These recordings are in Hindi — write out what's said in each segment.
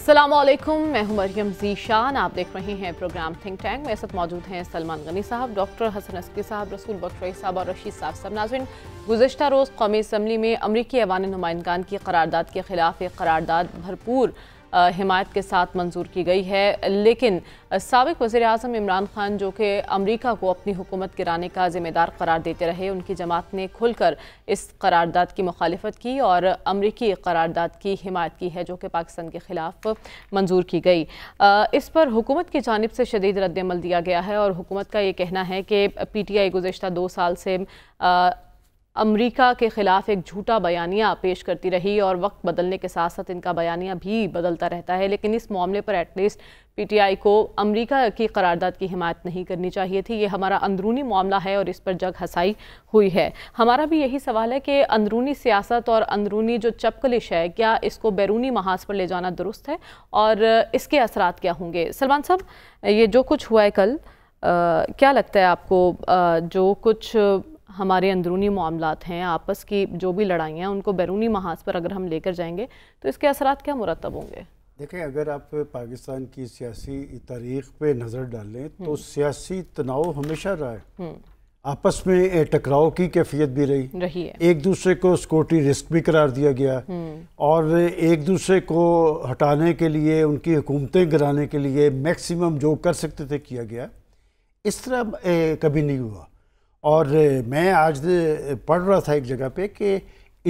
असलम मैं हूं मरियम जीशान आप देख रहे हैं प्रोग्राम थिंक टैंक मेरे साथ मौजूद हैं सलमान गनी साहब डॉक्टर हसन असकी साहब रसूल बख्शोई साहब और रशीद साहब सब नाजिन गुजशत रोज़ कौमी असम्बली में अमरीकी अवान नुमाइंदान की करारदाद के खिलाफ एक करारदादा भरपूर हिमायत के साथ मंजूर की गई है लेकिन सबक वज़र अजम इमरान खान जो कि अमरीका को अपनी हुकूमत गिराने का ज़िम्मेदार करार देते रहे उनकी जमात ने खुलकर इस करारदाद की मुखालफत की और अमरीकी करारदाद की हिमायत की है जो कि पाकिस्तान के ख़िलाफ़ मंजूर की गई इस पर हुकूमत की जानब से शदीद रद्दमल दिया गया है और हुकूमत का ये कहना है कि पी टी आई गुजशत दो साल से अमरीका के खिलाफ एक झूठा बयानिया पेश करती रही और वक्त बदलने के साथ साथ इनका बयानिया भी बदलता रहता है लेकिन इस मामले पर एटलीस्ट पीटीआई को अमेरिका की करारदाद की हिमायत नहीं करनी चाहिए थी ये हमारा अंदरूनी मामला है और इस पर जग हसाई हुई है हमारा भी यही सवाल है कि अंदरूनी सियासत और अंदरूनी जो चपकलिश है क्या इसको बैरूनी महाज पर ले जाना दुरुस्त है और इसके असरा क्या होंगे सलमान साहब ये जो कुछ हुआ है कल आ, क्या लगता है आपको आ, जो कुछ हमारे अंदरूनी मामला हैं आपस की जो भी लड़ाइयाँ उनको बैरूनी महाज पर अगर हम लेकर जाएंगे तो इसके असरा क्या मुरतब होंगे देखें अगर आप पाकिस्तान की सियासी तारीख पर नज़र डालें तो हम्म। सियासी तनाव हमेशा रहा है हम्म। आपस में टकराव की कैफियत भी रही रही है एक दूसरे को सिक्योरिटी रिस्क भी करार दिया गया हम्म। और एक दूसरे को हटाने के लिए उनकी हुकूमतें गिराने के लिए मैक्सिमम जो कर सकते थे किया गया इस तरह कभी नहीं हुआ और मैं आज पढ़ रहा था एक जगह पे कि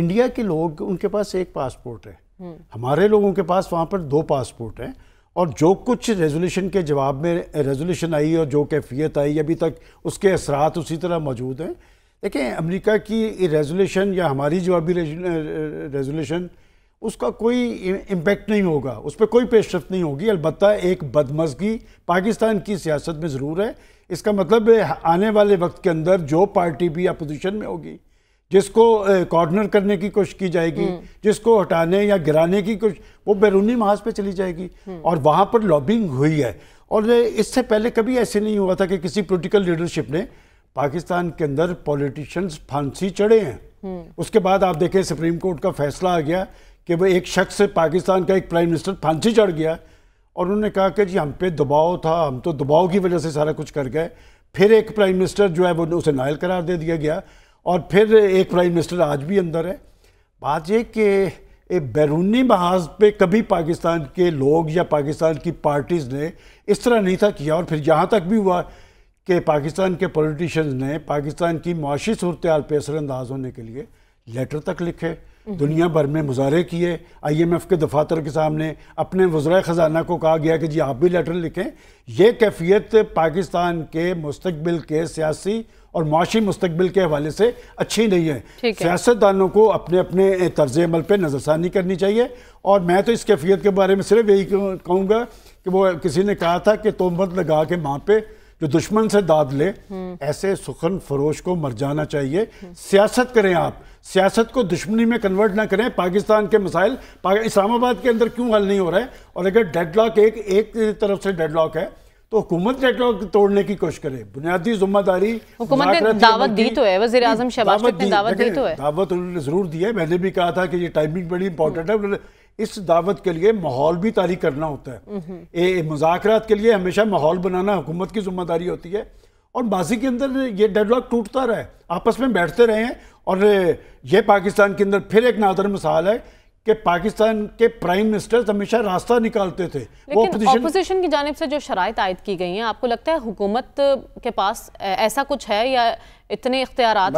इंडिया के लोग उनके पास एक पासपोर्ट है हम्म। हमारे लोगों के पास वहाँ पर दो पासपोर्ट हैं और जो कुछ रेजोल्यूशन के जवाब में रेजोल्यूशन आई और जो कैफियत आई अभी तक उसके असरात उसी तरह मौजूद हैं देखें अमेरिका की रेजोल्यूशन या हमारी जो अभी रेजोल्यूशन उसका कोई इम्पेक्ट नहीं होगा उस पर कोई पेशरफ नहीं होगी अलबत् एक बदमजगी पाकिस्तान की सियासत में ज़रूर है इसका मतलब आने वाले वक्त के अंदर जो पार्टी भी अपोजिशन में होगी जिसको कॉर्नर करने की कोशिश की जाएगी हम्म। जिसको हटाने या गिराने की कोशिश वो बैरूनी महाज पे चली जाएगी हम्म। और वहाँ पर लॉबिंग हुई है और इससे पहले कभी ऐसे नहीं हुआ था कि किसी पोलिटिकल लीडरशिप ने पाकिस्तान के अंदर पॉलिटिशियंस फांसी चढ़े हैं हम्म। उसके बाद आप देखें सुप्रीम कोर्ट का फैसला आ गया कि वह एक शख्स से पाकिस्तान का एक प्राइम मिनिस्टर फांसी चढ़ गया और उन्होंने कहा कि जी हम पे दबाव था हम तो दबाव की वजह से सारा कुछ कर गए फिर एक प्राइम मिनिस्टर जो है वो उसे नायल करार दे दिया गया और फिर एक प्राइम मिनिस्टर आज भी अंदर है बात यह कि बैरूनी महाज पे कभी पाकिस्तान के लोग या पाकिस्तान की पार्टीज़ ने इस तरह नहीं था किया और फिर यहाँ तक भी हुआ कि पाकिस्तान के पॉलिटिशियंस ने पाकिस्तान की माशी सूरत पर असरानंदाज होने के लिए लेटर तक लिखे दुनिया भर में मुजाहरे किए आई एम एफ़ के दफातर के सामने अपने वज्र ख़जाना को कहा गया कि जी आप भी लेटर लिखें यह कैफियत पाकिस्तान के मुस्तबिल के सियासी और माशी मुस्तबिल के हवाले से अच्छी नहीं है सियासतदानों को अपने अपने तर्ज अमल पर नज़रसानी करनी चाहिए और मैं तो इस कैफियत के बारे में सिर्फ यही कहूँगा कि वो किसी ने कहा था कि तोहमत लगा के वहाँ पे जो दुश्मन से दाद ले ऐसे सुखन फरोश को मर जाना चाहिए सियासत करें आप सियासत को दुश्मनी में कन्वर्ट ना करें पाकिस्तान के मसाइल इस्लामाबाद के अंदर क्यों हल नहीं हो रहे और अगर डेडलॉक एक एक तरफ से डेडलॉक है तो हुकूमत नेटवर्क तोड़ने की कोशिश करे बुनियादी जिम्मेदारी दावत दी तो है वजीर आजम शहबाज ने दावत दी तो है दावत उन्होंने ज़रूर दी है मैंने भी कहा था कि ये टाइमिंग बड़ी इंपॉर्टेंट है उन्होंने इस दावत के लिए माहौल भी तारीख करना होता है हम्म, हम्म। मुजाकर के लिए हमेशा माहौल बनाना हुकूमत की जिम्मेदारी होती है और माजी के अंदर ये डेडलॉक टूटता रहे आपस में बैठते रहे हैं और ये पाकिस्तान के अंदर फिर एक नादर मिसाल है कि पाकिस्तान के प्राइम मिनिस्टर हमेशा रास्ता निकालते थे लेकिन ऑपोजिशन की जानब से जो शराय आयद की गई हैं आपको लगता है हुकूमत के पास ऐसा कुछ है या इतने इख्तियार हैं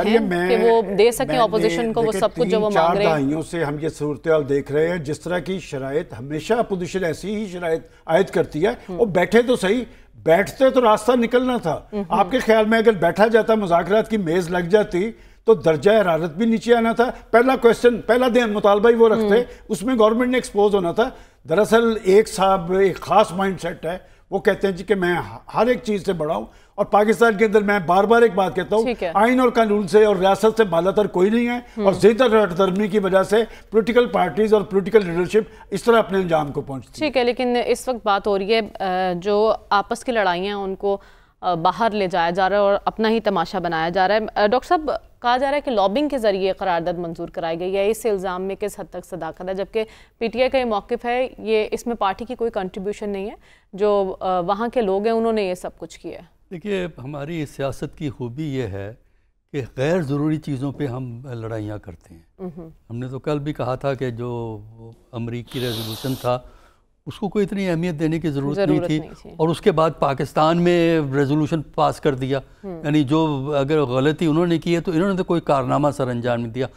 कि वो दे सकें ऑपोजिशन को वो सब कुछ जो वो मांग रहे हैं से हम ये सूरत देख रहे हैं जिस तरह की शराय हमेशा अपोजिशन ऐसी ही शराय आयद करती है वो हम्म। बैठे तो सही बैठते तो रास्ता निकलना था हम्म, हम्म। आपके ख्याल में अगर बैठा जाता मुजाकर की मेज़ लग जाती तो दर्जा हरारत भी नीचे आना था पहला क्वेश्चन पहला दिन मुतालबा ही वो रखते हम्म। उसमें गवर्नमेंट ने एक्सपोज होना था दरअसल एक साहब एक ख़ास माइंड सेट है वो कहते हैं जी कि मैं हर एक चीज़ से बड़ा हूँ और पाकिस्तान के अंदर मैं बार बार एक बात कहता हूँ आइन और कानून से और रियासत से बालातर कोई नहीं है हम्म। और ज्यादा की वजह से पोलिटिकल पार्टीज और पोलिटिकल लीडरशिप इस तरह अपने अंजाम को पहुँचती ठीक है लेकिन इस वक्त बात हो रही है जो आपस की है उनको बाहर ले जाया जा रहा है और अपना ही तमाशा बनाया जा रहा है डॉक्टर साहब कहा जा रहा है कि लॉबिंग के ज़रिए करारदाद मंजूर कराई गई है इस इल्ज़ाम में किस हद तक सदाकत है जबकि पी टी आई का ये मौक़ है ये इसमें पार्टी की कोई कंट्रीब्यूशन नहीं है जो वहाँ के लोग हैं उन्होंने ये सब कुछ किया है देखिए हमारी सियासत की खूबी ये है कि गैर ज़रूरी चीज़ों पर हम लड़ाइयाँ करते हैं हम्म, हम्म। हमने तो कल भी कहा था कि जो अमरीकी रेजोल्यूशन था उसको कोई इतनी अहमियत देने की ज़रूरत नहीं थी और उसके बाद पाकिस्तान में रेजोल्यूशन पास कर दिया हम्म। यानी जो अगर गलती उन्होंने की है तो इन्होंने तो कोई कारनामा सर अंजाम दिया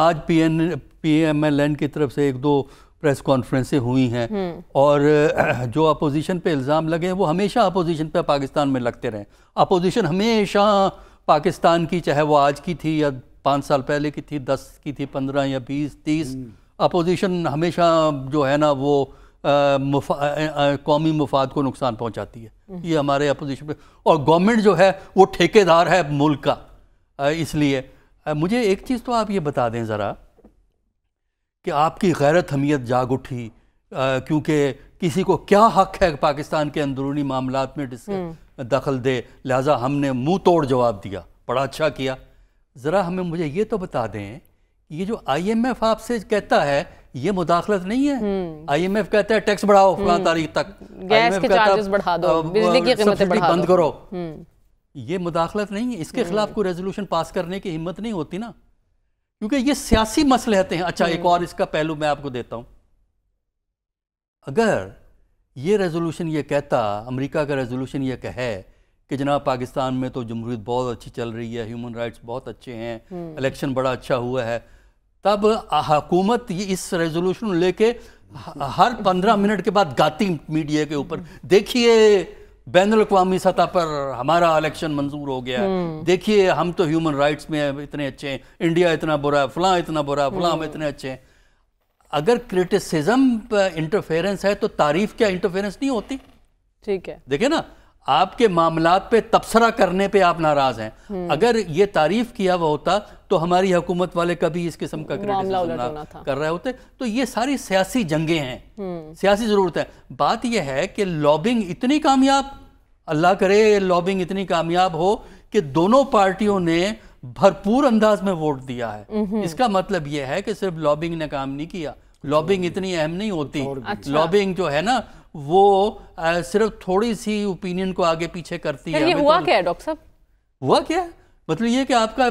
आज P N P M L N की तरफ से एक दो प्रेस कॉन्फ्रेंसें हुई हैं हम्म। और जो अपोजिशन पे इल्ज़ाम लगे हैं वो हमेशा अपोजिशन पे पाकिस्तान में लगते रहे अपोजिशन हमेशा पाकिस्तान की चाहे वो आज की थी या पाँच साल पहले की थी दस की थी पंद्रह या बीस तीस अपोजिशन हम्म। हमेशा जो है ना वो मुफा, कौमी मुफाद को नुकसान पहुँचाती है हम्म। ये हमारे अपोजिशन पर और गवर्नमेंट जो है वो ठेकेदार है मुल्क का इसलिए मुझे एक चीज़ तो आप ये बता दें ज़रा कि आपकी गैरत हमीयत जाग उठी क्योंकि किसी को क्या हक है पाकिस्तान के अंदरूनी मामला में हम्म। दखल दे लिहाजा हमने मुंह तोड़ जवाब दिया बड़ा अच्छा किया ज़रा हमें मुझे ये तो बता दें ये जो आईएमएफ आपसे कहता है ये मुदाखलत नहीं है आईएमएफ हम्म। कहता है टैक्स बढ़ाओ फला हम्म। तारीख तक गैस के चार्जेस बढ़ा दो बिजली की कीमतें बढ़ा बंद करो हम्म। ये मुदाखलत नहीं है इसके खिलाफ कोई रेजोल्यूशन पास करने की हिम्मत नहीं होती ना क्योंकि ये सियासी मसलहतें हैं अच्छा एक और इसका पहलू मैं आपको देता हूं अगर ये रेजोल्यूशन ये कहता अमेरिका का रेजोल्यूशन ये कहे कि जनाब पाकिस्तान में तो जमहूरियत बहुत अच्छी चल रही है ह्यूमन राइट्स बहुत अच्छे हैं इलेक्शन बड़ा अच्छा हुआ है तब हुकूमत ये इस रेजोल्यूशन लेके हर पंद्रह मिनट के बाद गाती मीडिया के ऊपर देखिए बैन अवी सतह पर हमारा इलेक्शन मंजूर हो गया हम्म। देखिए हम तो ह्यूमन राइट्स में इतने अच्छे हैं इंडिया इतना बुरा है फलां इतना बुरा है फलां हम इतने अच्छे हैं अगर क्रिटिसिज्म इंटरफेरेंस है तो तारीफ क्या इंटरफेरेंस नहीं होती ठीक है देखिए ना आपके मामला पे तबसरा करने पे आप नाराज हैं हम्म। अगर ये तारीफ किया हुआ होता तो हमारी हुकूमत वाले कभी इस किस्म का क्रिटिसिज्म कर रहे होते तो ये सारी सियासी जंगे हैं हम्म। सियासी ज़रूरत है बात यह है कि लॉबिंग इतनी कामयाब अल्लाह करे लॉबिंग इतनी कामयाब हो कि दोनों पार्टियों ने भरपूर अंदाज में वोट दिया है हम्म। इसका मतलब यह है कि सिर्फ लॉबिंग ने काम नहीं किया लॉबिंग इतनी अहम नहीं होती अच्छा। लॉबिंग जो है ना वो आ, सिर्फ थोड़ी सी ओपिनियन को आगे पीछे करती है हुआ तो- क्या है डॉक्टर साहब हुआ क्या मतलब ये कि आपका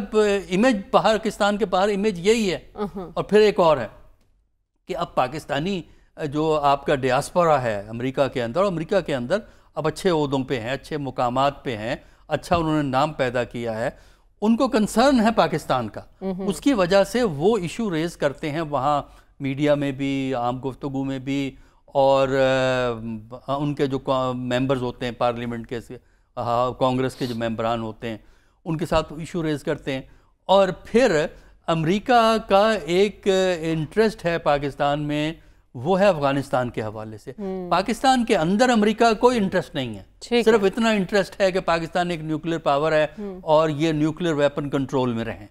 इमेज पाकिस्तान के बाहर इमेज यही है uh-huh. और फिर एक और है कि अब पाकिस्तानी जो आपका डियास्पोरा है अमेरिका के अंदर और अमेरिका के अंदर अब अच्छे उहदों पे हैं अच्छे मुकाम पे हैं अच्छा उन्होंने नाम पैदा किया है उनको कंसर्न है पाकिस्तान का uh-huh. उसकी वजह से वो इशू रेज करते हैं वहाँ मीडिया में भी आम गुफ्तु में भी और आ, उनके जो मेंबर्स होते हैं पार्लियामेंट के कांग्रेस के जो मेंबरान होते हैं उनके साथ इशू रेज करते हैं और फिर अमेरिका का एक इंटरेस्ट है पाकिस्तान में वो है अफगानिस्तान के हवाले से हम्म। पाकिस्तान के अंदर अमेरिका कोई इंटरेस्ट नहीं है सिर्फ है। इतना इंटरेस्ट है कि पाकिस्तान एक न्यूक्लियर पावर है हम्म। और ये न्यूक्लियर वेपन कंट्रोल में रहें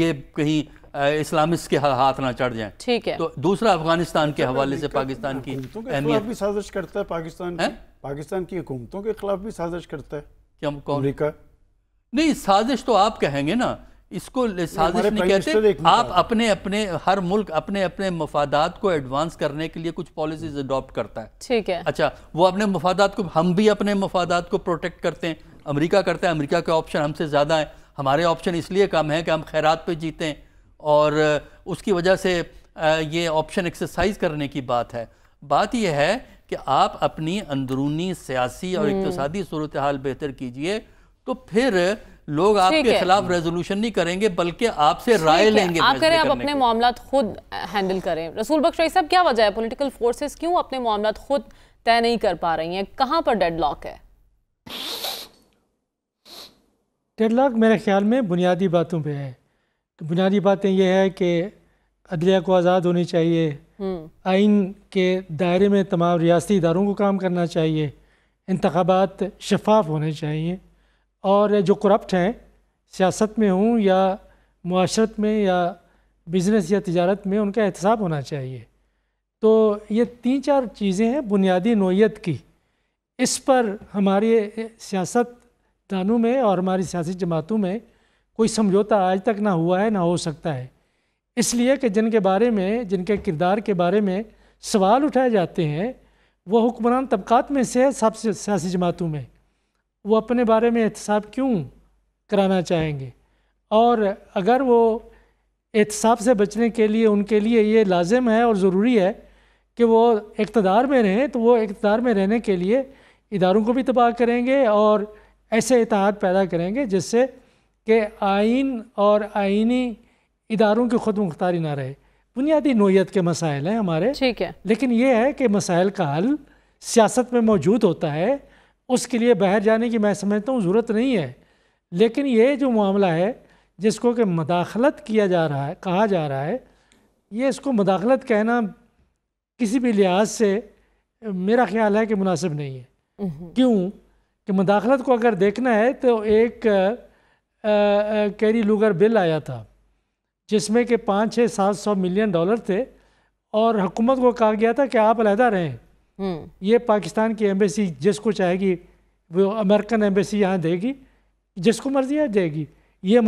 ये कहीं इस्लामिस्ट के हाथ ना चढ़ जाए ठीक है तो दूसरा अफगानिस्तान के तो हवाले से पाकिस्तान की अहमियत भी साजिश करता है पाकिस्तान पाकिस्तान की हुकूमतों के खिलाफ भी साजिश करता है क्या अमरीका नहीं साजिश तो आप कहेंगे ना इसको साजिश नहीं कहते आप अपने अपने हर मुल्क अपने अपने मफादात को एडवांस करने के लिए कुछ पॉलिसीज अडॉप्ट करता है ठीक है अच्छा वो अपने मफादात को हम भी अपने मफादात को प्रोटेक्ट करते हैं अमेरिका करता है अमेरिका के ऑप्शन हमसे ज़्यादा है हमारे ऑप्शन इसलिए कम है कि हम खैरात पे जीते हैं और उसकी वजह से ये ऑप्शन एक्सरसाइज करने की बात है बात यह है कि आप अपनी अंदरूनी सियासी और हम्म। इकतसादी सूरत हाल बेहतर कीजिए तो फिर लोग आपके खिलाफ रेजोल्यूशन नहीं करेंगे बल्कि आपसे राय लेंगे आप करें आप अपने मामला खुद हैंडल करें रसूल बख्श साहब क्या वजह है पोलिटिकल फोर्सेस क्यों अपने मामला खुद तय नहीं कर पा रही हैं कहाँ पर डेड लॉक है डेड लॉक मेरे ख्याल में बुनियादी बातों पर है तो बुनियादी बातें यह है कि अदलिया को आज़ाद होनी चाहिए हम्म। आइन के दायरे में तमाम रियासी इदारों को काम करना चाहिए इंतबात शफाफ होने चाहिए और जो करप्ट हैं सियासत में हों या माशरत में या बिज़नेस या तजारत में उनका एहतसाब होना चाहिए तो ये तीन चार चीज़ें हैं बुनियादी नोयत की इस पर हमारे सियासत दानों में और हमारी सियासी जमातों में कोई समझौता आज तक ना हुआ है ना हो सकता है इसलिए कि जिनके बारे में जिनके किरदार के बारे में सवाल उठाए जाते हैं वो हुक्मरान तबक़ात में से है सबसे सियासी जमातों में वो अपने बारे में एहतसाब क्यों कराना चाहेंगे और अगर वो एहतसाब से बचने के लिए उनके लिए ये लाजिम है और ज़रूरी है कि वो इकतदार में रहें तो वो इकतदार में रहने के लिए इदारों को भी तबाह करेंगे और ऐसे इतिहाद पैदा करेंगे जिससे कि आइन और आइनी इदारों की खुद मुख्तारी ना रहे बुनियादी नोयत के मसाइल हैं हमारे ठीक है लेकिन ये है कि मसाइल का हल सियासत में मौजूद होता है उसके लिए बाहर जाने की मैं समझता हूँ ज़रूरत नहीं है लेकिन ये जो मामला है जिसको कि मदाखलत किया जा रहा है कहा जा रहा है ये इसको मदाखलत कहना किसी भी लिहाज से मेरा ख्याल है कि मुनासिब नहीं है हम्म। क्यों कि मदाखलत को अगर देखना है तो एक कैरी लूगर बिल आया था जिसमें कि पाँच छः सात सौ मिलियन डॉलर थे और हुकूमत को कहा गया था कि आप अलहदा रहें हम्म। ये पाकिस्तान की एम्बेसी जिसको चाहेगी वो अमेरिकन एम्बेसी यहाँ देगी जिसको मर्जी यहाँ देगी ये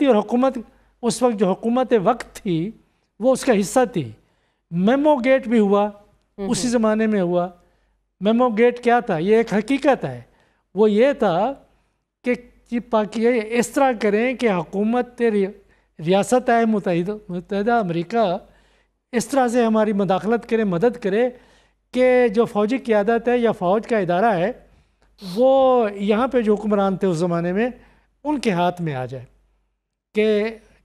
थी और हुकूमत उस वक्त जो हुकूमत वक्त थी वो उसका हिस्सा थी मेमो गेट भी हुआ हम्म, उसी हम्म। ज़माने में हुआ मेमो गेट क्या था ये एक हकीकत है वो ये था कि पाकिया इस तरह करें कि हकूमत रियासत मुतहद मुतहदा अमरीका इस तरह से हमारी मदाखलत करे मदद करे कि जो फ़ौजी क़्यादत है या फ़ौज का इदारा है वो यहाँ पे जो हुक्मरान थे उस ज़माने में उनके हाथ में आ जाए कि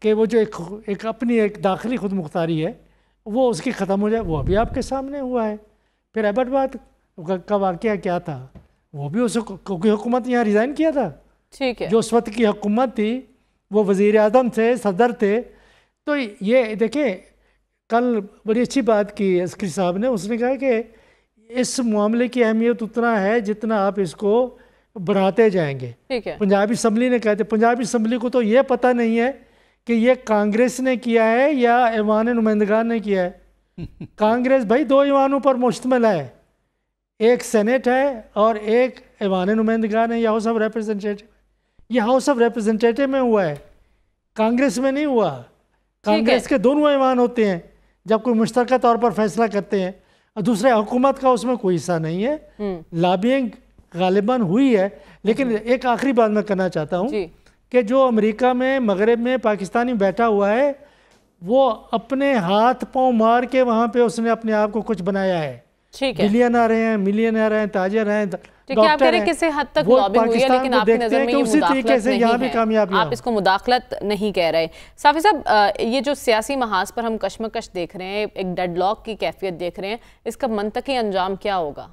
कि वो जो एक एक अपनी एक दाखिली खुद मुख्तारी है वो उसकी ख़त्म हो जाए वो अभी आपके सामने हुआ है फिर एबटबाद का वाक़ क्या था वो भी उस क्योंकि हुकूमत यहाँ रिज़ाइन किया था ठीक है जो उस वक्त की हुकूमत थी वो वज़ी अजम थे सदर थे तो ये देखें कल बड़ी अच्छी बात की अस्करी साहब ने उसने कहा कि इस मामले की अहमियत उतना है जितना आप इसको बढ़ाते जाएंगे ठीक है पंजाबी असम्बली ने कहते पंजाबी असम्बली को तो ये पता नहीं है कि ये कांग्रेस ने किया है या ऐवान नुमाइंदगान ने किया है कांग्रेस भाई दो ईवानों पर मुश्तमल है एक सेनेट है और एक ऐवान नुमाइंदगान है या हाउस ऑफ रिप्रजेंटेटिव ये हाउस ऑफ रिप्रेजेंटेटिव में हुआ है कांग्रेस में नहीं हुआ कांग्रेस के दोनों ऐवान होते हैं जब कोई मुश्तर तौर पर फैसला करते हैं और दूसरे हुकूमत का उसमें कोई हिस्सा नहीं है हम्म। लाबियंग गालिबा हुई है लेकिन एक आखिरी बात मैं करना चाहता हूँ कि जो अमेरिका में मगरब में पाकिस्तानी बैठा हुआ है वो अपने हाथ पाँव मार के वहाँ पे उसने अपने आप को कुछ बनाया है ठीक है मिलियन आ रहे हैं मिलियन आ रहे हैं ताजर हैं देखिए तो आप किसी हद तक हुई है लेकिन आपकी नजर में ये मुदाखलत नहीं है आप इसको मुदाखलत नहीं कह रहे साफी साहब ये जो सियासी महाज पर हम कश्मकश देख रहे हैं एक डेडलॉक की कैफियत देख रहे हैं इसका मनतकी अंजाम क्या होगा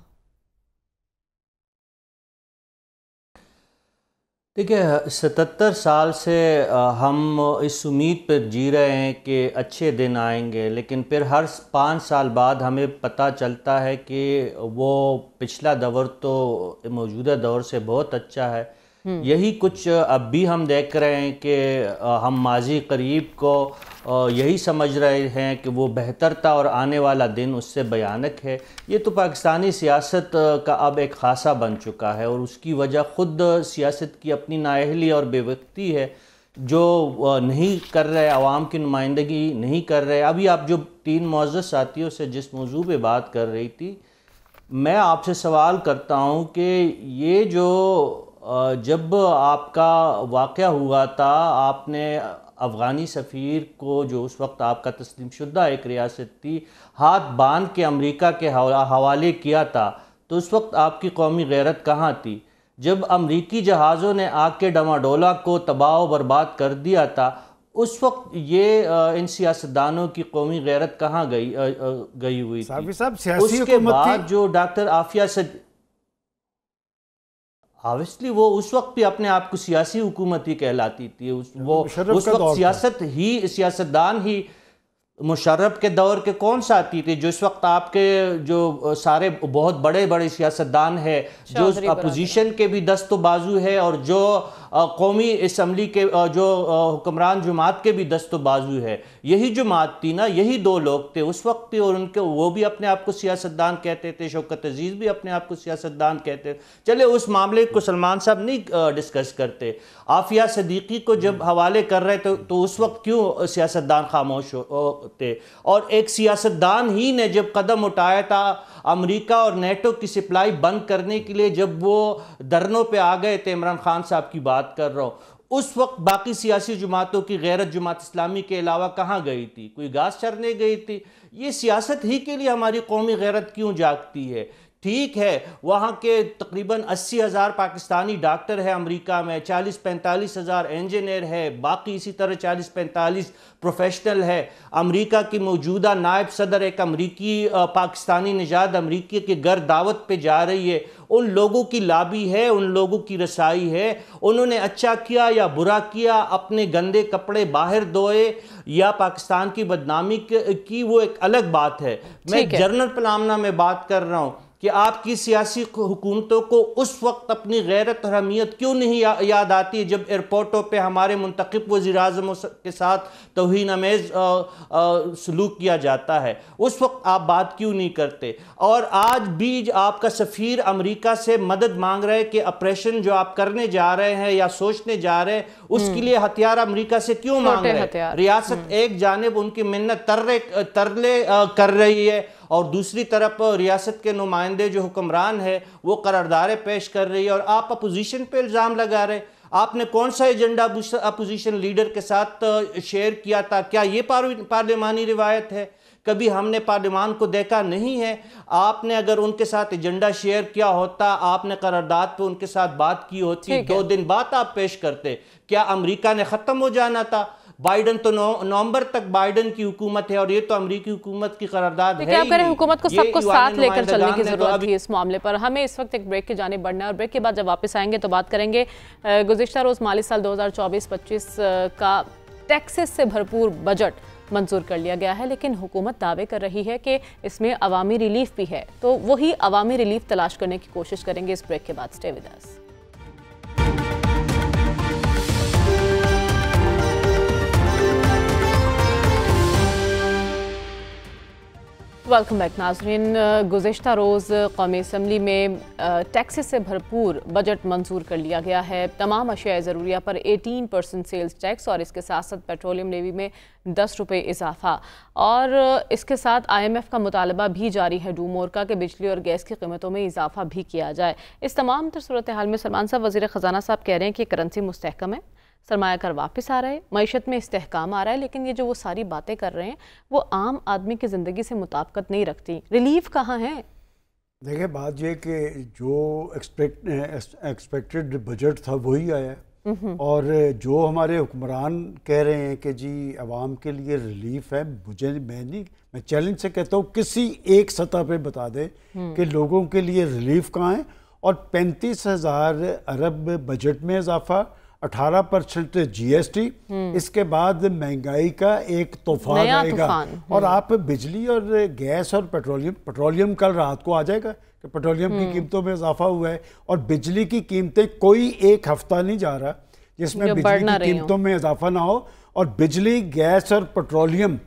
देखिए सतहत्तर साल से हम इस उम्मीद पर जी रहे हैं कि अच्छे दिन आएंगे लेकिन फिर हर पाँच साल बाद हमें पता चलता है कि वो पिछला दौर तो मौजूदा दौर से बहुत अच्छा है हम्म। यही कुछ अब भी हम देख रहे हैं कि हम माजी करीब को यही समझ रहे हैं कि वो बेहतर था और आने वाला दिन उससे भयानक है ये तो पाकिस्तानी सियासत का अब एक खासा बन चुका है और उसकी वजह ख़ुद सियासत की अपनी नााहली और बेवक्ती है जो नहीं कर रहे आवाम की नुमाइंदगी नहीं कर रहे अभी आप जो तीन मोज़ साथियों से जिस मौजू पर बात कर रही थी मैं आपसे सवाल करता हूँ कि ये जो जब आपका वाक़ हुआ था आपने अफ़गानी सफ़ीर को जो उस वक्त आपका तस्लीम शुदा एक रियासत थी हाथ बांध के अमरीका के हवाले किया था तो उस वक्त आपकी कौमी गैरत कहाँ थी जब अमरीकी जहाज़ों ने आग के डमाडोला को तबाह बर्बाद कर दिया था उस वक्त ये इन सियासतदानों की कौमी गैरत कहाँ गई गई हुई थी उसके बाद जो डॉक्टर आफिया सद ऑब्वियसली वो उस वक्त भी अपने आप को सियासी हुकूमत ही कहलाती थी उस, वो उस वक्त सियासत ही सियासतदान ही मुशर्रफ के दौर के कौन सा आती थी जो इस वक्त आपके जो सारे बहुत बड़े बड़े सियासतदान है जो अपोजिशन के भी दस्त बाजू है और जो कौमी इसम्बली के जो हुक्मरान जमात के भी दस्त बाजू है यही जमात थी ना यही दो लोग थे उस वक्त थे और उनके वो भी अपने आप को सियासतदान कहते थे शौकत अजीज़ भी अपने आप को सियासतदान कहते चले उस मामले को सलमान साहब नहीं डिस्कस करते आफिया सदीकी को जब हम्म। हवाले कर रहे थे तो उस वक्त क्यों सियासतदान खामोश होते और एक सियासतदान ही ने जब कदम उठाया था अमेरिका और नेटो की सप्लाई बंद करने के लिए जब वो धरनों पे आ गए थे इमरान खान साहब की बात कर रहा हूँ उस वक्त बाकी सियासी जमातों की गैरत जमात इस्लामी के अलावा कहाँ गई थी कोई घास चरने गई थी ये सियासत ही के लिए हमारी कौमी गैरत क्यों जागती है ठीक है वहाँ के तकरीबन अस्सी हज़ार पाकिस्तानी डॉक्टर है अमेरिका में चालीस पैंतालीस हज़ार इंजीनियर है बाकी इसी तरह चालीस पैंतालीस प्रोफेशनल है अमेरिका की मौजूदा नायब सदर एक अमरीकी पाकिस्तानी निजात अमरीकी के घर दावत पे जा रही है उन लोगों की लाबी है उन लोगों की रसाई है उन्होंने अच्छा किया या बुरा किया अपने गंदे कपड़े बाहर धोए या पाकिस्तान की बदनामी की वो एक अलग बात है मैं जर्नल पलामना में बात कर रहा हूँ कि आपकी सियासी हुकूमतों को उस वक्त अपनी गैरत और अहमियत क्यों नहीं या, याद आती जब एयरपोर्टों पर हमारे मुंतब वज़ी अजमों के साथ तोहन अमेज़ सलूक किया जाता है उस वक्त आप बात क्यों नहीं करते और आज भी आपका सफ़ीर अमरीका से मदद मांग रहे हैं कि ऑपरेशन जो आप करने जा रहे हैं या सोचने जा रहे हैं उसके हम्म। लिए हथियार अमरीका से क्यों मांग रहे हैं रियासत हम्म। एक जानब उनकी मिन्नत तरले तरले कर रही है और दूसरी तरफ रियासत के नुमाइंदे जो हुक्मरान है वो करारदारे पेश कर रही है और आप अपोजिशन पर इल्ज़ाम लगा रहे आपने कौन सा एजेंडा अपोजिशन लीडर के साथ शेयर किया था क्या ये पार्लियामानी रिवायत है कभी हमने पार्लियामान को देखा नहीं है आपने अगर उनके साथ एजेंडा शेयर किया होता आपने करारदाद पे उनके साथ बात की होती दो दिन बाद आप पेश करते क्या अमेरिका ने ख़त्म हो जाना था बाइडन तो नवंबर तक बाइडन की हुकूमत है और ये तो अमरीकी हुकूमत की करारदाद है आप करें हुकूमत को सबको साथ लेकर चलने की तो जरूरत थी इस मामले पर हमें इस वक्त एक ब्रेक के जाने बढ़ना है और ब्रेक के बाद जब वापस आएंगे तो बात करेंगे गुजशत रोज माली साल दो 25 का टैक्सेस से भरपूर बजट मंजूर कर लिया गया है लेकिन हुकूमत दावे कर रही है कि इसमें अवामी रिलीफ भी है तो वही अवामी रिलीफ तलाश करने की कोशिश करेंगे इस ब्रेक के बाद stay with us welcome back नाजरीन गुजशत रोज़ कौमी असम्बली में uh, टैक्सेस से भरपूर बजट मंजूर कर लिया गया है तमाम अशिया ज़रूरिया पर 18 परसेंट सेल्स टैक्स और इसके साथ साथ पेट्रोलियम लेवी में दस रुपये इजाफा और uh, इसके साथ आई एम एफ़ का मुतालबा भी जारी है डूमोर का कि बिजली और गैस की कीमतों में इजाफा भी किया जाए इस तमाम तर सूरत हाल में सलमान साहब वज़ी ख़जाना साहब कह रहे हैं कि करंसी मुस्तकम है सरमाकार वापस आ रहा है मीशत में इसकाम आ रहा है लेकिन ये जो वो सारी बातें कर रहे हैं वो आम आदमी की ज़िंदगी से मुताबकत नहीं रखती रिलीफ कहाँ है देखिए बात यह कि जो एक्सपेक्ट एक्सपेक्टेड बजट था वही आया और जो हमारे हुक्मरान कह रहे हैं कि जी आवाम के लिए रिलीफ है मुझे मैं नहीं मैं चैलेंज से कहता हूँ किसी एक सतह पे बता दें हम्म। कि लोगों के लिए रिलीफ कहाँ है और पैंतीस हज़ार अरब बजट में इजाफा अठारह परसेंट जीएसटी हम्म। इसके बाद महंगाई का एक तूफान आएगा और हम्म। आप बिजली और गैस और पेट्रोलियम पेट्रोलियम कल रात को आ जाएगा कि पेट्रोलियम की हम्म। कीमतों में इजाफा हुआ है और बिजली की कीमतें कोई एक हफ्ता नहीं जा रहा जिसमें बिजली की कीमतों में इजाफा ना हो और बिजली गैस और पेट्रोलियम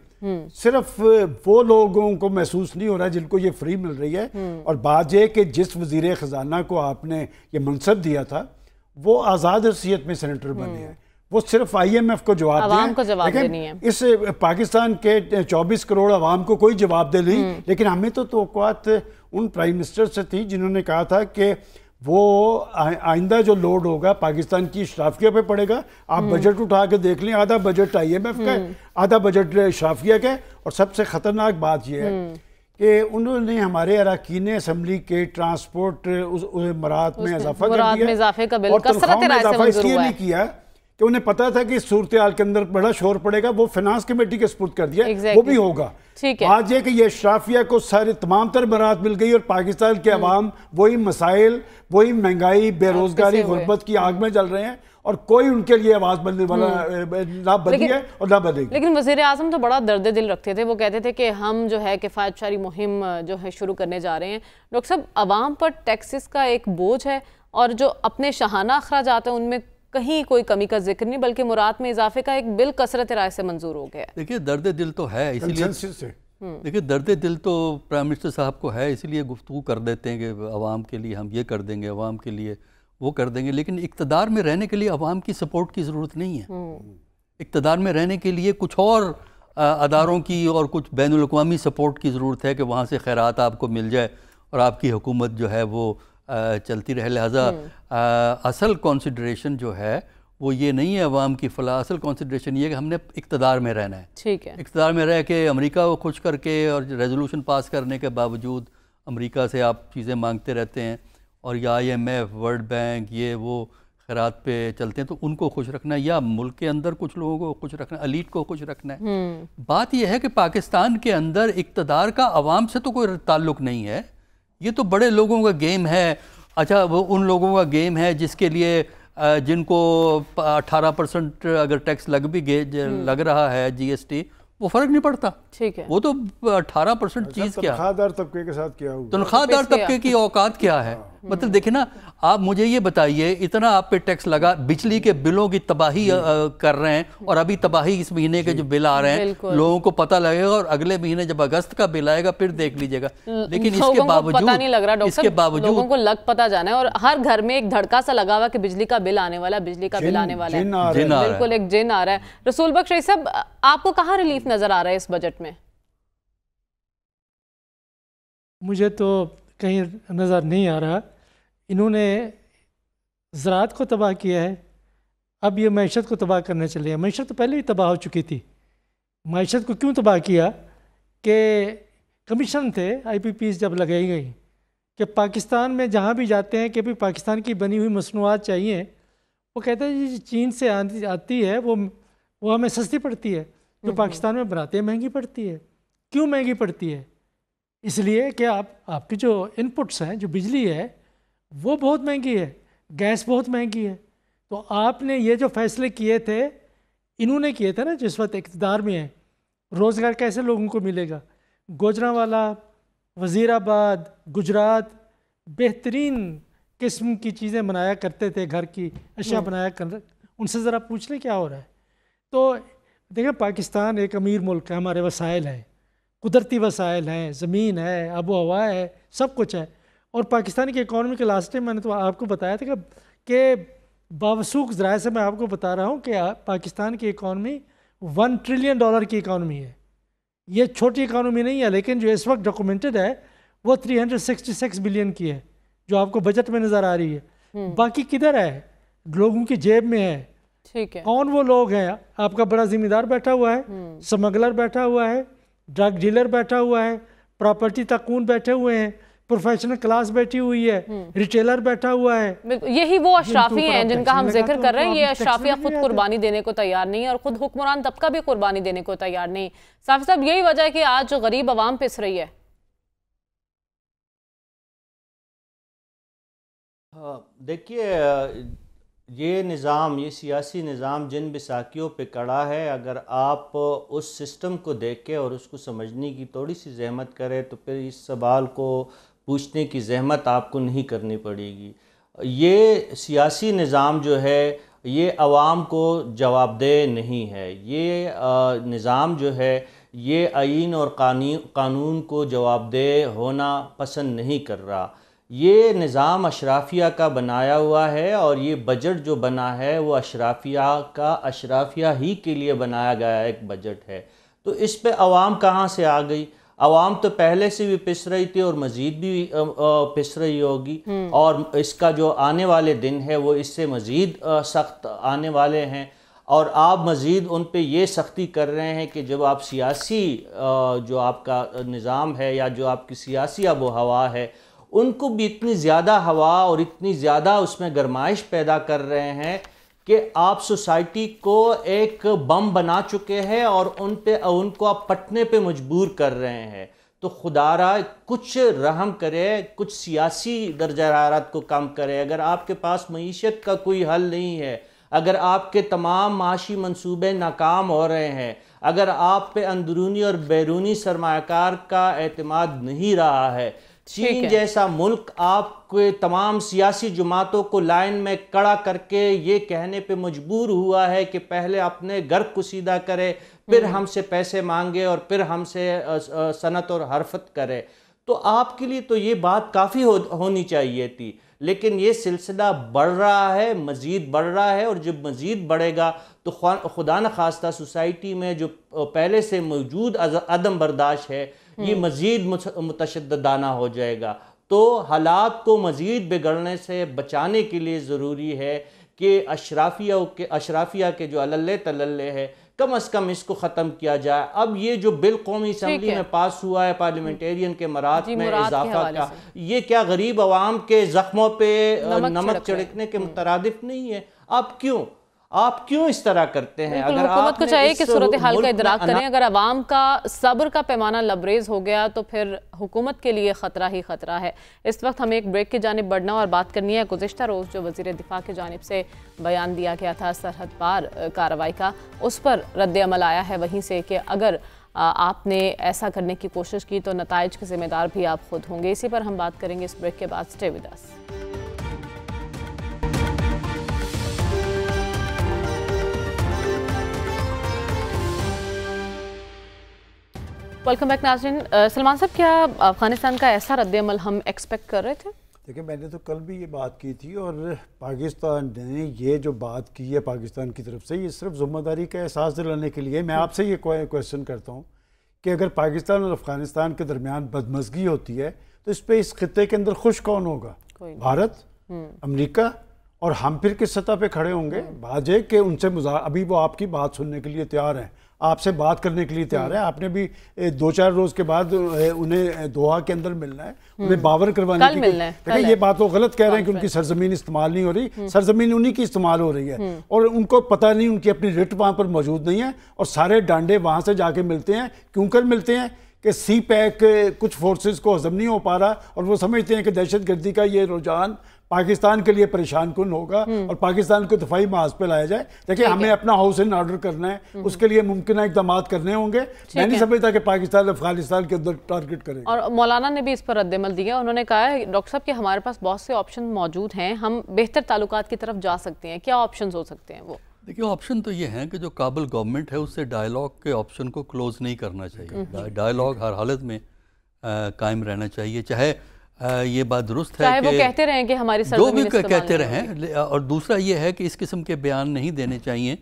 सिर्फ वो लोगों को महसूस नहीं हो रहा जिनको ये फ्री मिल रही है और बात यह कि जिस वजीर ख़जाना को आपने ये मनसब दिया था वो आज़ाद हैसीत में सेनेटर बने हैं वो सिर्फ आई एम एफ को जवाब को जवाब देनी है इस पाकिस्तान के चौबीस करोड़ आवाम को कोई जवाब दे नहीं हम्म। लेकिन हमें तो उन प्राइम मिनिस्टर से थी जिन्होंने कहा था कि वो आइंदा जो लोड होगा पाकिस्तान की शराफिया पे पड़ेगा आप बजट हम्म। उठा के देख लें आधा बजट आई एम एफ का है हम्म। आधा बजट शराफिया का है और सबसे ख़तरनाक बात यह है कि उन्होंने हमारे अरकान असम्बली के ट्रांसपोर्ट मरात में इजाफा कर दिया और तनख्वाहों में इजाफा इसलिए नहीं किया कि उन्हें पता था कि सूरत हाल के अंदर बड़ा शोर पड़ेगा वो फिनांस कमेटी के सपुर्द कर दिया exactly. वो भी होगा ठीक है आज ये कि ये अशराफिया को सारे तमाम तर बरात मिल गई और पाकिस्तान के अवाम हम्म। वही मसाइल वही महंगाई बेरोजगारी गुर्बत की आग में जल रहे हैं और कोई उनके लिए आवाज बनने वाला हम्म। ना बनी है और ना बनेगी लेकिन वजीर आजम तो बड़ा दर्द दिल रखते थे वो कहते थे कि हम जो है किफ़ायत शारी मुहिम जो है शुरू करने जा रहे हैं डॉक्टर साहब आवाम पर टैक्सेस का एक बोझ है और जो अपने शहाना अखराज हैं उनमें कहीं कोई कमी का जिक्र नहीं बल्कि मुराद में इजाफे का एक बिल कसरत राय से मंजूर हो गया देखिए दर्द दिल तो है इसीलिए हम्म। देखिए दर्द दिल तो प्राइम मिनिस्टर साहब को है इसीलिए गुफ्तु कर देते हैं कि आवाम के लिए हम ये कर देंगे आवाम के लिए वो कर देंगे लेकिन इकतदार में रहने के लिए आवाम की सपोर्ट की ज़रूरत नहीं है हम्म। इकतदार में रहने के लिए कुछ और अदारों की और कुछ बैन अवी सपोर्ट की ज़रूरत है कि वहाँ से खैरात आपको मिल जाए और आपकी हुकूमत जो है वो चलती रहे लिहाजा हम्म। असल कॉन्सिड्रेशन जो है वो ये नहीं है अवाम की फ़ला असल कॉन्सिड्रेशन ये कि हमने इकतदार में रहना है ठीक है इकतदार में रह के अमरीका को खुश करके और रेजोल्यूशन पास करने के बावजूद अमरीका से आप चीज़ें मांगते रहते हैं और या I M F world bank ये वो खैरात पे चलते हैं तो उनको खुश रखना है या मुल्क के अंदर कुछ लोगों को खुश रखना अलीट को खुश रखना है हम्म। बात यह है कि पाकिस्तान के अंदर इकतदार का अवाम से तो कोई ताल्लुक नहीं है ये तो बड़े लोगों का गेम है अच्छा वो उन लोगों का गेम है जिसके लिए जिनको 18 परसेंट अगर टैक्स लग भी गए हम्म। लग रहा है जीएसटी वो फर्क नहीं पड़ता ठीक है वो तो 18 परसेंट अच्छा, चीज क्या तनख्वाहदार तबके के साथ क्या हुआ तनख्वाहदार तबके की औकात क्या है हाँ। मतलब देखिए ना आप मुझे ये बताइए इतना आप पे टैक्स लगा बिजली के बिलों की तबाही कर रहे हैं और अभी तबाही इस महीने के जो बिल आ रहे हैं लोगों को पता लगेगा और अगले महीने जब अगस्त का बिल आएगा फिर देख लीजिएगा लेकिन इसके बावजूद पता नहीं लग रहा इसके बावजूद लोगों को लग पता जाना है और हर घर में एक धड़का सा लगा हुआ की बिजली का बिल आने वाला बिजली का बिल आने वाला है बिल्कुल एक जिन आ रहा है रसूल बख्श सब आपको कहाँ रिलीफ तकलीफ नज़र आ रहा है इस बजट में मुझे तो कहीं नज़र नहीं आ रहा इन्होंने ज़रात को तबाह किया है अब ये मीशत को तबाह करने चले हैं मीशत तो पहले ही तबाह हो चुकी थी मीशत को क्यों तबाह किया कि कमीशन थे आईपीपीस जब लगाई गई कि पाकिस्तान में जहाँ भी जाते हैं कि भी पाकिस्तान की बनी हुई मसनूआत चाहिए वो कहते हैं जी चीन से आती है वो वो हमें सस्ती पड़ती है तो पाकिस्तान हम्म। में बरातें महंगी पड़ती है क्यों महंगी पड़ती है इसलिए कि आप आपकी जो इनपुट्स हैं जो बिजली है वो बहुत महंगी है गैस बहुत महंगी है तो आपने ये जो फैसले किए थे इन्होंने किए थे ना जिस वक्त इकतदार में है रोज़गार कैसे लोगों को मिलेगा गोजरावाला वज़ीराबाद गुजरात बेहतरीन किस्म की चीज़ें बनाया करते थे घर की अशिया हम्म। बनाया कर उनसे ज़रा पूछ लें क्या हो रहा है तो देखिए पाकिस्तान एक अमीर मुल्क है हमारे वसायल हैं कुदरती वसायल हैं ज़मीन है आबो हवा है सब कुछ है और पाकिस्तान की इकानमी के लास्ट टाइम मैंने तो आपको बताया था कि बावसूख जराए से मैं आपको बता रहा हूँ कि पाकिस्तान की इकानमी वन ट्रिलियन डॉलर की इकानमी है ये छोटी इकानमी नहीं है लेकिन जो इस वक्त डॉक्यूमेंटेड है वो 366 बिलियन की है जो आपको बजट में नज़र आ रही है हम्म। बाकी किधर है लोगों की जेब में है ठीक है कौन वो लोग हैं आपका बड़ा जिम्मेदार बैठा हुआ है हम्म। स्मगलर बैठा हुआ है ड्रग डीलर बैठा हुआ है प्रॉपर्टी तकून बैठे हुए हैं प्रोफेशनल क्लास बैठी हुई है हम्म। रिटेलर बैठा हुआ है यही वो अशराफी हैं जिनका हम जिक्र कर रहे हैं ये अशराफिया खुद कुर्बानी देने को तैयार नहीं है और खुद हुक्मरान तबका भी कुर्बानी देने को तैयार नहीं साफी साहब यही वजह है कि आज जो गरीब आवाम पिस रही है हाँ, देखिए ये निज़ाम ये सियासी निज़ाम जिन बिसाकियों पे कड़ा है अगर आप उस सिस्टम को देख के और उसको समझने की थोड़ी सी जहमत करें तो फिर इस सवाल को पूछने की जहमत आपको नहीं करनी पड़ेगी ये सियासी निज़ाम जो है ये आवाम को जवाबदेह नहीं है ये निज़ाम जो है ये आइन और कानून को जवाबदेह होना पसंद नहीं कर रहा ये निज़ाम अशराफिया का बनाया हुआ है और ये बजट जो बना है वो अशराफिया का अशराफिया ही के लिए बनाया गया एक बजट है तो इस पे आवाम कहाँ से आ गई आवाम तो पहले से भी पिस रही थी और मज़ीद भी पिस रही होगी हम्म। और इसका जो आने वाले दिन है वो इससे मज़ीद सख्त आने वाले हैं और आप मज़ीद उन पर यह सख्ती कर रहे हैं कि जब आप सियासी जो आपका निज़ाम है या जो आपकी सियासी आबो हवा है उनको भी इतनी ज़्यादा हवा और इतनी ज़्यादा उसमें गर्माइश पैदा कर रहे हैं कि आप सोसाइटी को एक बम बना चुके हैं और उन पर उनको आप पटने पे मजबूर कर रहे हैं तो खुदा कुछ रहम करे कुछ सियासी दर्ज हरारत को कम करे अगर आपके पास मीशत का कोई हल नहीं है अगर आपके तमाम माशी मंसूबे नाकाम हो रहे हैं अगर आप पे अंदरूनी और बैरूनी सरमाकार का अतमाद नहीं रहा है चीन जैसा मुल्क आपके तमाम सियासी जमातों को लाइन में कड़ा करके ये कहने पे मजबूर हुआ है कि पहले अपने घर को सीधा करे फिर हम्म। हमसे पैसे मांगे और फिर हमसे सनत और हरफत करे तो आपके लिए तो ये बात काफ़ी हो, होनी चाहिए थी लेकिन ये सिलसिला बढ़ रहा है मज़ीद बढ़ रहा है और जब मज़ीद बढ़ेगा तो खुदा न खास्ता सोसाइटी में जो पहले से मौजूद अदम बर्दाश्त है ये हम्म। मजीद मुतशदाना हो जाएगा तो हालात को मज़ीद बिगड़ने से बचाने के लिए ज़रूरी है कि अशराफिया के अशराफिया के जो अल्ल तल्ले है कम अज़ कम इसको ख़त्म किया जाए अब ये जो बिल कौमी असम्बली में पास हुआ है पार्लियामेंटेरियन के मराद में इजाफा का ये क्या गरीब आवाम के ज़ख्मों पर नमक, नमक चढ़कने के हम्म। मुतरद नहीं है अब क्यों आप क्यों इस तरह करते हैं अगर हुकूमत को चाहिए कि सूरत हाल का इतराक करें अगर आवाम का सब्र का पैमाना लबरेज हो गया तो फिर हुकूमत के लिए ख़तरा ही ख़तरा है इस वक्त हमें एक ब्रेक की जानब बढ़ना और बात करनी है गुजशत रोज़ जो वजीर दिफा की जानब से बयान दिया गया था सरहद पार कार्रवाई का उस पर रद्दमल आया है वहीं से कि अगर आपने ऐसा करने की कोशिश की तो नतज के ज़िम्मेदार भी आप खुद होंगे इसी पर हम बात करेंगे इस ब्रेक के बाद स्टे विदास वेलकम बैक नाजरीन सलमान साहब क्या अफगानिस्तान का ऐसा रद्दमल हम एक्सपेक्ट कर रहे थे देखिए मैंने तो कल भी ये बात की थी और पाकिस्तान ने ये जो बात की है पाकिस्तान की तरफ से ये सिर्फ जिम्मेदारी का एहसास दिलाने के लिए मैं आपसे ये क्वेश्चन करता हूँ कि अगर पाकिस्तान और अफगानिस्तान के दरमियान बदमजगी होती है तो इस पर इस खत्े के अंदर खुश कौन होगा भारत हम्म। अमरीका और हम फिर किस सतह पर खड़े होंगे हम्म। बाजे कि उनसे अभी वो आपकी बात सुनने के लिए तैयार हैं आपसे बात करने के लिए तैयार है हम्म। आपने भी दो चार रोज के बाद उन्हें दोहा के अंदर मिलना है हम्म। उन्हें बावर करवाने की देखिए ये बात वो गलत कह रहे हैं कि उनकी सरजमीन इस्तेमाल नहीं हो रही हम्म। सरजमीन उन्हीं की इस्तेमाल हो रही है और उनको पता नहीं उनकी अपनी रिट वहाँ पर मौजूद नहीं है और सारे डांडे वहाँ से जाके मिलते हैं क्यों कर मिलते हैं कि सी पैक कुछ फोर्सेज को हजम नहीं हो पा रहा और वो समझते हैं कि दहशत गर्दी का ये रुझान पाकिस्तान के लिए परेशान कन होगा हम्म। और पाकिस्तान को दफाई तो महाज पे लाया जाए देखिए हमें अपना हाउस इन ऑर्डर करना है हम्म। उसके लिए मुमकिन इकदाम करने होंगे मैं नहीं समझता कि पाकिस्तान अफगानिस्तान के अंदर टारगेट करें और मौलाना ने भी इस पर रद्दमल दिया उन्होंने कहा है डॉक्टर साहब कि हमारे पास बहुत से ऑप्शन मौजूद हैं हम बेहतर ताल्लुक की तरफ जा सकते हैं क्या ऑप्शन हो सकते हैं वो देखिए ऑप्शन तो ये हैं कि जो काबुल गवर्नमेंट है उससे डायलॉग के ऑप्शन को क्लोज नहीं करना चाहिए डायलॉग हम्म। हर हालत में कायम रहना चाहिए चाहे ये बात दुरुस्त है वो कहते रहे कि हमारी जो भी कहते रहे और दूसरा ये है कि इस किस्म के बयान नहीं देने चाहिए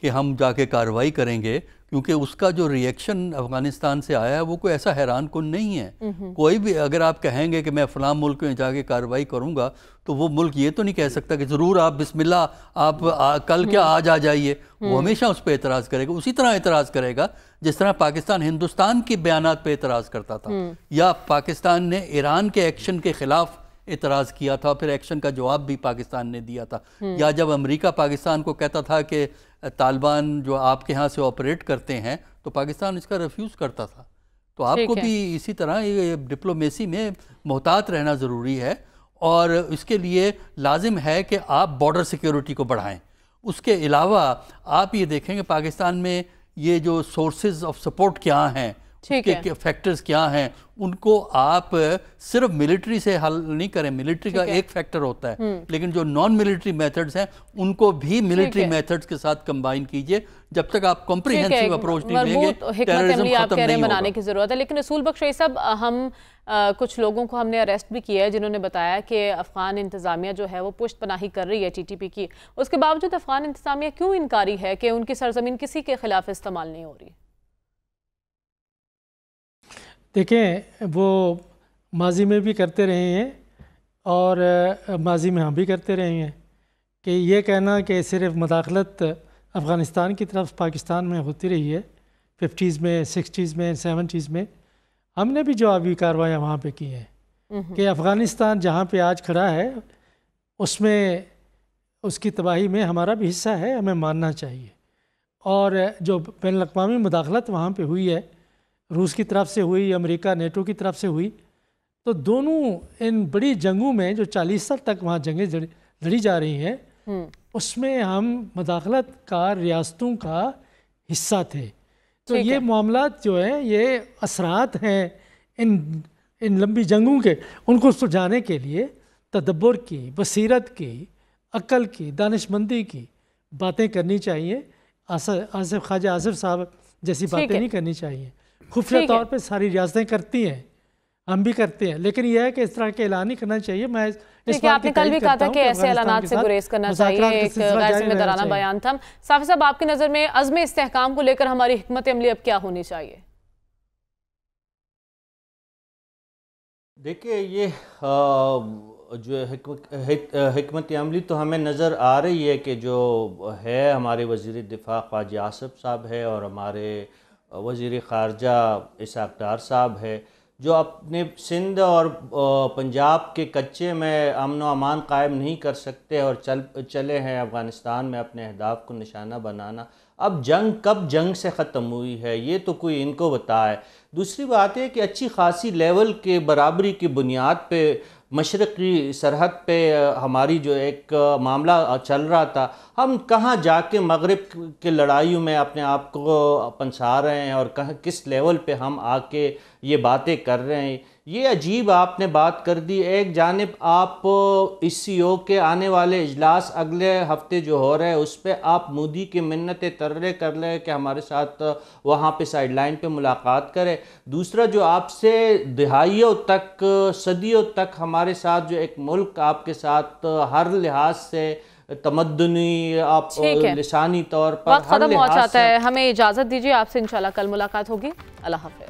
कि हम जाके कार्रवाई करेंगे क्योंकि उसका जो रिएक्शन अफगानिस्तान से आया है वो कोई ऐसा हैरान कन नहीं है नहीं। कोई भी अगर आप कहेंगे कि मैं फलाम मुल्क में जाके कार्रवाई करूंगा तो वो मुल्क ये तो नहीं कह सकता कि ज़रूर आप बिस्मिल्ला आप आ, कल क्या हम्म। आज आ जाइए वो हम्म। हमेशा उस पर एतराज़ करेगा उसी तरह एतराज़ करेगा जिस तरह पाकिस्तान हिंदुस्तान के बयान पर एतराज़ करता था हम्म। या पाकिस्तान ने ईरान के एक्शन के ख़िलाफ़ एतराज़ किया था फिर एक्शन का जवाब भी पाकिस्तान ने दिया था हम्म। या जब अमेरिका पाकिस्तान को कहता था कि तालिबान जो आपके यहाँ से ऑपरेट करते हैं तो पाकिस्तान इसका रिफ्यूज़ करता था तो आपको भी इसी तरह ये डिप्लोमेसी में मोहतात रहना ज़रूरी है और इसके लिए लाजिम है कि आप बॉर्डर सिक्योरिटी को बढ़ाएं उसके अलावा आप ये देखेंगे पाकिस्तान में ये जो सोर्सेज ऑफ सपोर्ट क्या हैं के, के फैक्टर्स क्या हैं उनको आप सिर्फ मिलिट्री से हल नहीं करें मिलिट्री का एक फैक्टर होता है हम्म। लेकिन जो नॉन मिलिट्री मेथड्स हैं उनको भी मिलिट्री मेथड्स के साथ कंबाइन कीजिए जब तक आप कॉम्प्रीहेंसिव अप्रोच नहीं लेंगे तो बनाने की जरूरत है लेकिन रसूल बख्श सब हम आ, कुछ लोगों को हमने अरेस्ट भी किया है जिन्होंने बताया कि अफगान इंतजामिया जो है वो पुष्ट पनाही कर रही है टीटीपी की उसके बावजूद अफगान इंतजामिया क्यों इनकारी है कि उनकी सरजमीन किसी के खिलाफ इस्तेमाल नहीं हो रही देखें वो माजी में भी करते रहे हैं और माजी में हम हाँ भी करते रहे हैं कि ये कहना कि सिर्फ मदाखलत अफ़गानिस्तान की तरफ पाकिस्तान में होती रही है फिफ्टीज़ में सिक्सटीज़ में सेवेंटीज़ में हमने भी जवाबी कार्रवाइयाँ वहाँ पे की हैं कि अफ़गानिस्तान जहाँ पे आज खड़ा है उसमें उसकी तबाही में हमारा भी हिस्सा है हमें मानना चाहिए और जो बैन अवी मदाखलत वहाँ पर हुई है रूस की तरफ से हुई अमेरिका नेटो की तरफ से हुई तो दोनों इन बड़ी जंगों में जो चालीस साल तक वहाँ जंगें लड़ी जा रही हैं हम्म। उसमें हम मदाखलत का रियासतों का हिस्सा थे तो ये मामला जो है ये असरात हैं इन इन लंबी जंगों के उनको सुलझाने के लिए तदब्बर की बसीरत की अक्ल की दानशमंदी की बातें करनी चाहिए आसफ ख्वाजा आसफ़ साहब जैसी बातें नहीं करनी चाहिए खुफिया तौर पर सारी रियासतें करती हैं हम भी करते हैं लेकिन यह है कि इस तरह के ऐलान ही करना चाहिए मैं इस है आपने कल भी कहा था कि ऐसे ऐलान से गुरेज करना चाहिए एक जिम्मेदाराना बयान था साफी साहब आपकी नज़र में अज़म इस्तेकाम को लेकर हमारी हमत अमली अब क्या होनी चाहिए देखिए ये जो हमत अमली तो हमें नज़र आ रही है कि जो है हमारे वजीर दिफा ख्वाजा आसफ साहब है और हमारे वजीर ख़ारजा इसाकदार साहब है जो अपने सिंध और पंजाब के कच्चे में अमन व अमान कायम नहीं कर सकते और चल चले हैं अफ़गानिस्तान में अपने अहदाफ को निशाना बनाना अब जंग कब जंग से ख़त्म हुई है ये तो कोई इनको बताए दूसरी बात है कि अच्छी खासी लेवल के बराबरी की बुनियाद पे मशरक़ की सरहद पे हमारी जो एक मामला चल रहा था हम कहाँ जाके मगरब के लड़ाइयों में अपने आप को पंसा रहे हैं और कहाँ किस लेवल पे हम आके ये बातें कर रहे हैं ये अजीब आपने बात कर दी एक जानब आप इस सी ओ e के आने वाले इजलास अगले हफ्ते जो हो रहे हैं उस पर आप मोदी की मन्नत तर्रे कर रहे कि हमारे साथ वहाँ पे साइड लाइन पर मुलाकात करें दूसरा जो आपसे दहाइयों तक सदियों तक हमारे साथ जो एक मुल्क आपके साथ हर लिहाज से तमदनी आप लिसानी तौर पर हर लिहाज से है। हमें इजाज़त दीजिए आपसे इंशाल्लाह कल मुलाकात होगी अल्लाह हाफ़िज़